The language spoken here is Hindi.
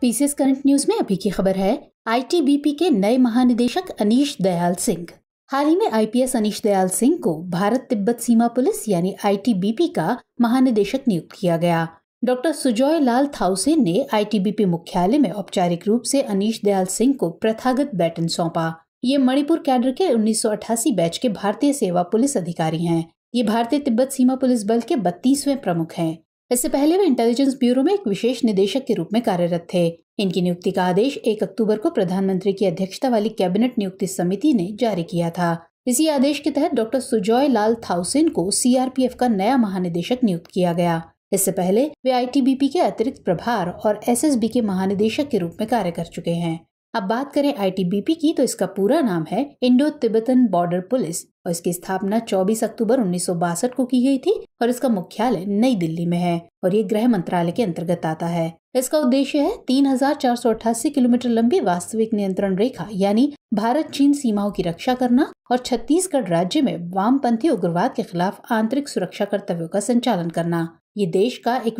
पीसीएस करंट न्यूज में अभी की खबर है आईटीबीपी के नए महानिदेशक अनीश दयाल सिंह हाल ही में आईपीएस अनीश दयाल सिंह को भारत तिब्बत सीमा पुलिस यानी आईटीबीपी का महानिदेशक नियुक्त किया गया डॉक्टर सुजॉय लाल थाउसेन ने आईटीबीपी मुख्यालय में औपचारिक रूप से अनीश दयाल सिंह को प्रथागत बैटन सौंपा ये मणिपुर कैडर के 1988 बैच के भारतीय सेवा पुलिस अधिकारी हैं ये भारतीय तिब्बत सीमा पुलिस बल के बत्तीसवे प्रमुख हैं इससे पहले वे इंटेलिजेंस ब्यूरो में एक विशेष निदेशक के रूप में कार्यरत थे इनकी नियुक्ति का आदेश एक अक्टूबर को प्रधानमंत्री की अध्यक्षता वाली कैबिनेट नियुक्ति समिति ने जारी किया था इसी आदेश के तहत डॉक्टर सुजॉय लाल थाउसेन को सीआरपीएफ का नया महानिदेशक नियुक्त किया गया इससे पहले वे आईटीबीपी के अतिरिक्त प्रभार और एसएसबी के महानिदेशक के रूप में कार्य कर चुके हैं अब बात करें आईटीबीपी की तो इसका पूरा नाम है इंडो तिब्बतन बॉर्डर पुलिस और इसकी स्थापना 24 अक्टूबर उन्नीस को की गई थी और इसका मुख्यालय नई दिल्ली में है और ये गृह मंत्रालय के अंतर्गत आता है इसका उद्देश्य है तीन किलोमीटर लंबी वास्तविक नियंत्रण रेखा यानी भारत चीन सीमाओं की रक्षा करना और छत्तीसगढ़ राज्य में वामपंथी उग्रवाद के खिलाफ आंतरिक सुरक्षा कर्तव्यों का संचालन करना ये देश का एक